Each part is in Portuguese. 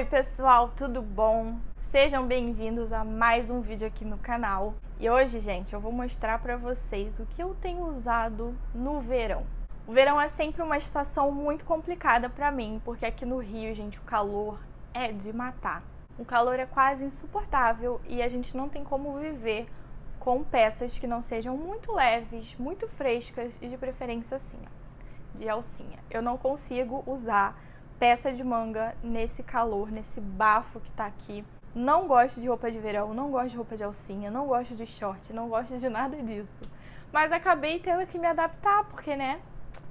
Oi pessoal, tudo bom? Sejam bem-vindos a mais um vídeo aqui no canal. E hoje, gente, eu vou mostrar para vocês o que eu tenho usado no verão. O verão é sempre uma estação muito complicada para mim, porque aqui no Rio, gente, o calor é de matar. O calor é quase insuportável e a gente não tem como viver com peças que não sejam muito leves, muito frescas e de preferência assim, ó, de alcinha. Eu não consigo usar peça de manga nesse calor, nesse bafo que tá aqui. Não gosto de roupa de verão, não gosto de roupa de alcinha, não gosto de short, não gosto de nada disso. Mas acabei tendo que me adaptar, porque, né?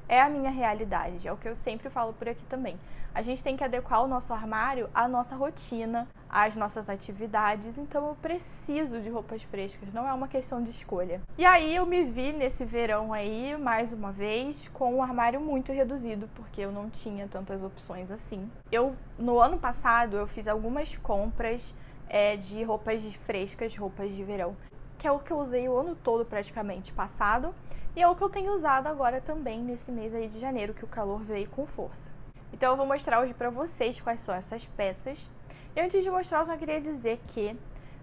é a minha realidade, é o que eu sempre falo por aqui também. A gente tem que adequar o nosso armário à nossa rotina, às nossas atividades, então eu preciso de roupas frescas, não é uma questão de escolha. E aí eu me vi nesse verão aí, mais uma vez, com um armário muito reduzido, porque eu não tinha tantas opções assim. Eu, no ano passado, eu fiz algumas compras é, de roupas frescas, roupas de verão, que é o que eu usei o ano todo praticamente, passado e é o que eu tenho usado agora também nesse mês aí de janeiro, que o calor veio com força. Então eu vou mostrar hoje para vocês quais são essas peças. E antes de mostrar, eu só queria dizer que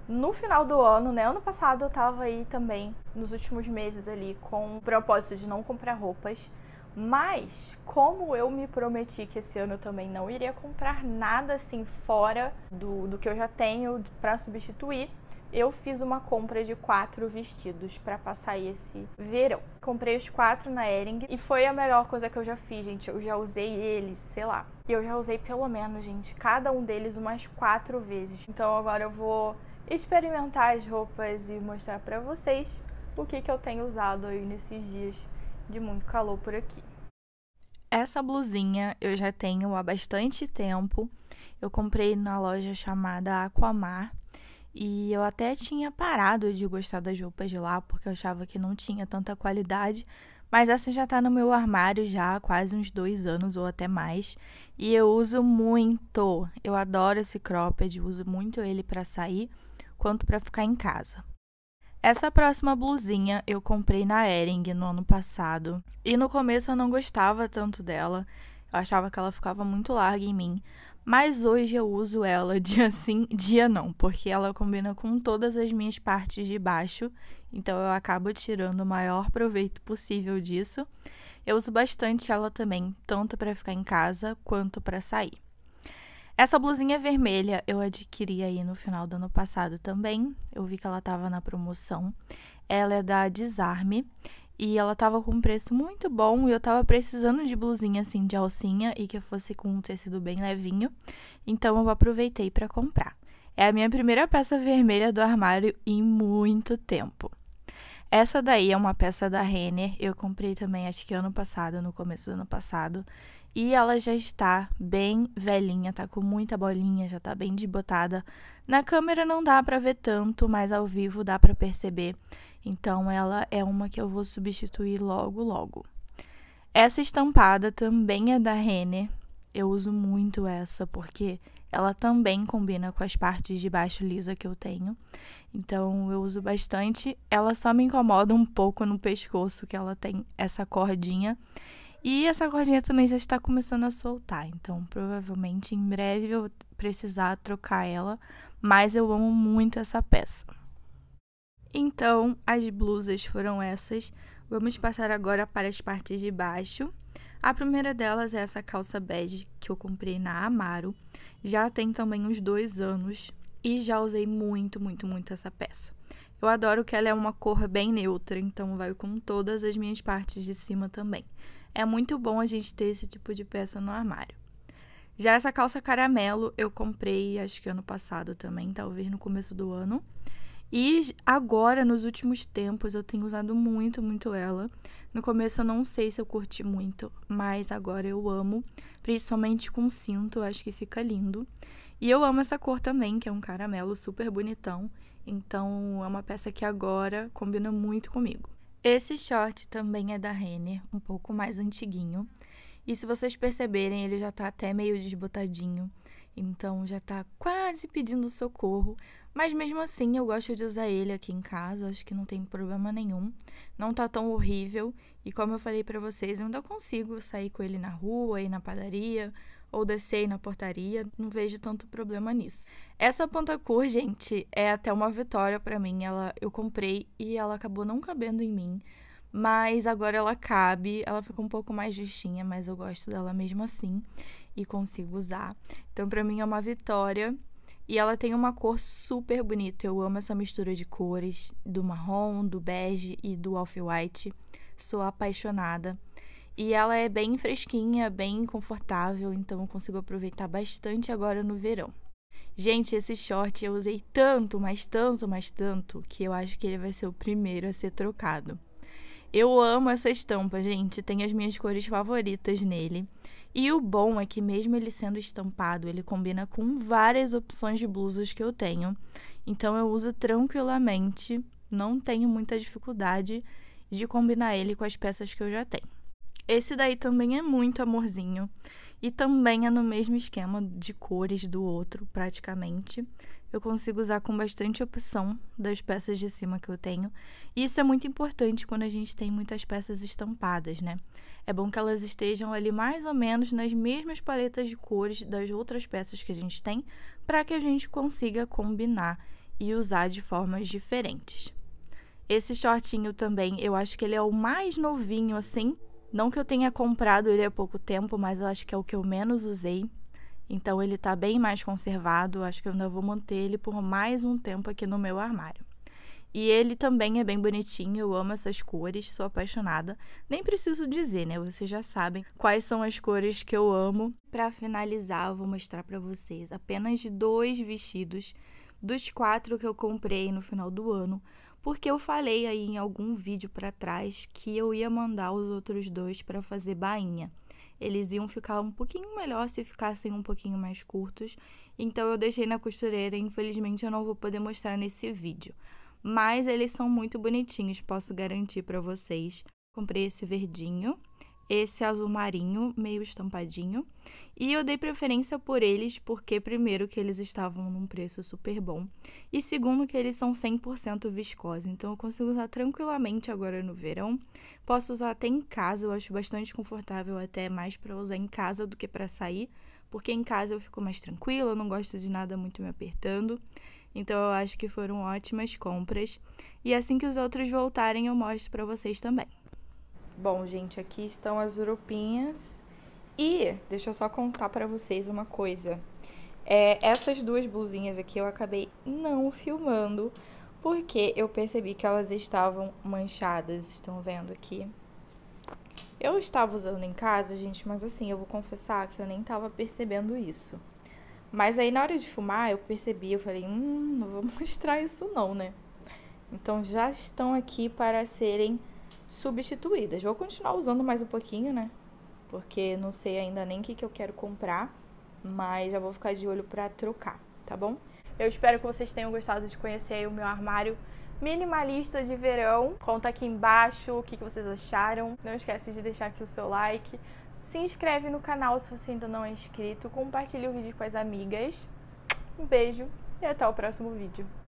no final do ano, né? Ano passado eu tava aí também, nos últimos meses ali, com o propósito de não comprar roupas. Mas, como eu me prometi que esse ano eu também não iria comprar nada assim fora do, do que eu já tenho para substituir, eu fiz uma compra de quatro vestidos para passar esse verão. Comprei os quatro na Ering e foi a melhor coisa que eu já fiz, gente. Eu já usei eles, sei lá. E eu já usei pelo menos, gente, cada um deles umas quatro vezes. Então agora eu vou experimentar as roupas e mostrar para vocês o que, que eu tenho usado aí nesses dias de muito calor por aqui. Essa blusinha eu já tenho há bastante tempo. Eu comprei na loja chamada Aquamar e eu até tinha parado de gostar das roupas de lá, porque eu achava que não tinha tanta qualidade. Mas essa já tá no meu armário já há quase uns dois anos ou até mais. E eu uso muito. Eu adoro esse cropped, uso muito ele para sair, quanto para ficar em casa. Essa próxima blusinha eu comprei na Ering no ano passado. E no começo eu não gostava tanto dela. Eu achava que ela ficava muito larga em mim. Mas hoje eu uso ela dia sim, dia não, porque ela combina com todas as minhas partes de baixo, então eu acabo tirando o maior proveito possível disso. Eu uso bastante ela também, tanto para ficar em casa quanto para sair. Essa blusinha vermelha eu adquiri aí no final do ano passado também. Eu vi que ela estava na promoção. Ela é da Desarme e ela tava com um preço muito bom e eu tava precisando de blusinha assim, de alcinha e que fosse com um tecido bem levinho. Então eu aproveitei para comprar. É a minha primeira peça vermelha do armário em muito tempo. Essa daí é uma peça da Renner, eu comprei também acho que ano passado, no começo do ano passado, e ela já está bem velhinha, tá com muita bolinha, já tá bem desbotada. Na câmera não dá para ver tanto, mas ao vivo dá para perceber. Então ela é uma que eu vou substituir logo logo. Essa estampada também é da René. Eu uso muito essa porque ela também combina com as partes de baixo lisa que eu tenho. Então eu uso bastante. Ela só me incomoda um pouco no pescoço que ela tem essa cordinha. E essa cordinha também já está começando a soltar, então provavelmente em breve eu vou precisar trocar ela, mas eu amo muito essa peça. Então, as blusas foram essas. Vamos passar agora para as partes de baixo. A primeira delas é essa calça bege que eu comprei na Amaro. Já tem também uns dois anos e já usei muito, muito, muito essa peça. Eu adoro que ela é uma cor bem neutra, então vai com todas as minhas partes de cima também. É muito bom a gente ter esse tipo de peça no armário. Já essa calça caramelo eu comprei acho que ano passado também, talvez no começo do ano. E agora, nos últimos tempos, eu tenho usado muito, muito ela. No começo eu não sei se eu curti muito, mas agora eu amo, principalmente com cinto, acho que fica lindo. E eu amo essa cor também, que é um caramelo super bonitão, então é uma peça que agora combina muito comigo. Esse short também é da Renner, um pouco mais antiguinho. E se vocês perceberem, ele já tá até meio desbotadinho, então já tá quase pedindo socorro, mas mesmo assim, eu gosto de usar ele aqui em casa, acho que não tem problema nenhum. Não tá tão horrível e como eu falei para vocês, eu ainda consigo sair com ele na rua, e na padaria ou descer na portaria, não vejo tanto problema nisso. Essa pantacur, gente, é até uma vitória para mim. Ela eu comprei e ela acabou não cabendo em mim, mas agora ela cabe, ela ficou um pouco mais justinha, mas eu gosto dela mesmo assim e consigo usar. Então para mim é uma vitória e ela tem uma cor super bonita. Eu amo essa mistura de cores do marrom, do bege e do off-white. Sou apaixonada. E ela é bem fresquinha, bem confortável, então eu consigo aproveitar bastante agora no verão. Gente, esse short eu usei tanto, mas tanto, mas tanto, que eu acho que ele vai ser o primeiro a ser trocado. Eu amo essa estampa, gente, tem as minhas cores favoritas nele. E o bom é que, mesmo ele sendo estampado, ele combina com várias opções de blusas que eu tenho. Então, eu uso tranquilamente, não tenho muita dificuldade de combinar ele com as peças que eu já tenho. Esse daí também é muito amorzinho. E também é no mesmo esquema de cores do outro, praticamente. Eu consigo usar com bastante opção das peças de cima que eu tenho. E isso é muito importante quando a gente tem muitas peças estampadas, né? É bom que elas estejam ali mais ou menos nas mesmas paletas de cores das outras peças que a gente tem, para que a gente consiga combinar e usar de formas diferentes. Esse shortinho também, eu acho que ele é o mais novinho assim, não que eu tenha comprado ele há pouco tempo, mas eu acho que é o que eu menos usei. Então ele tá bem mais conservado, acho que eu ainda vou manter ele por mais um tempo aqui no meu armário. E ele também é bem bonitinho, eu amo essas cores, sou apaixonada. Nem preciso dizer, né? Vocês já sabem quais são as cores que eu amo. Para finalizar, eu vou mostrar para vocês apenas dois vestidos dos quatro que eu comprei no final do ano, porque eu falei aí em algum vídeo para trás que eu ia mandar os outros dois para fazer bainha. Eles iam ficar um pouquinho melhor se ficassem um pouquinho mais curtos, então eu deixei na costureira, infelizmente eu não vou poder mostrar nesse vídeo. Mas eles são muito bonitinhos, posso garantir para vocês. Comprei esse verdinho esse azul marinho, meio estampadinho. E eu dei preferência por eles porque, primeiro, que eles estavam num preço super bom. E segundo, que eles são 100% viscose. Então, eu consigo usar tranquilamente agora no verão. Posso usar até em casa, eu acho bastante confortável até mais para usar em casa do que para sair. Porque em casa eu fico mais tranquila, eu não gosto de nada muito me apertando. Então eu acho que foram ótimas compras. E assim que os outros voltarem, eu mostro para vocês também. Bom, gente, aqui estão as urupinhas. E deixa eu só contar para vocês uma coisa. É, essas duas blusinhas aqui eu acabei não filmando, porque eu percebi que elas estavam manchadas, estão vendo aqui? Eu estava usando em casa, gente, mas assim, eu vou confessar que eu nem estava percebendo isso. Mas aí na hora de filmar eu percebi, eu falei, hum, não vou mostrar isso não, né? Então já estão aqui para serem substituídas. Vou continuar usando mais um pouquinho, né? Porque não sei ainda nem o que, que eu quero comprar, mas já vou ficar de olho para trocar, tá bom? Eu espero que vocês tenham gostado de conhecer o meu armário minimalista de verão. Conta aqui embaixo o que, que vocês acharam. Não esquece de deixar aqui o seu like. Se inscreve no canal se você ainda não é inscrito. Compartilhe o vídeo com as amigas. Um beijo e até o próximo vídeo.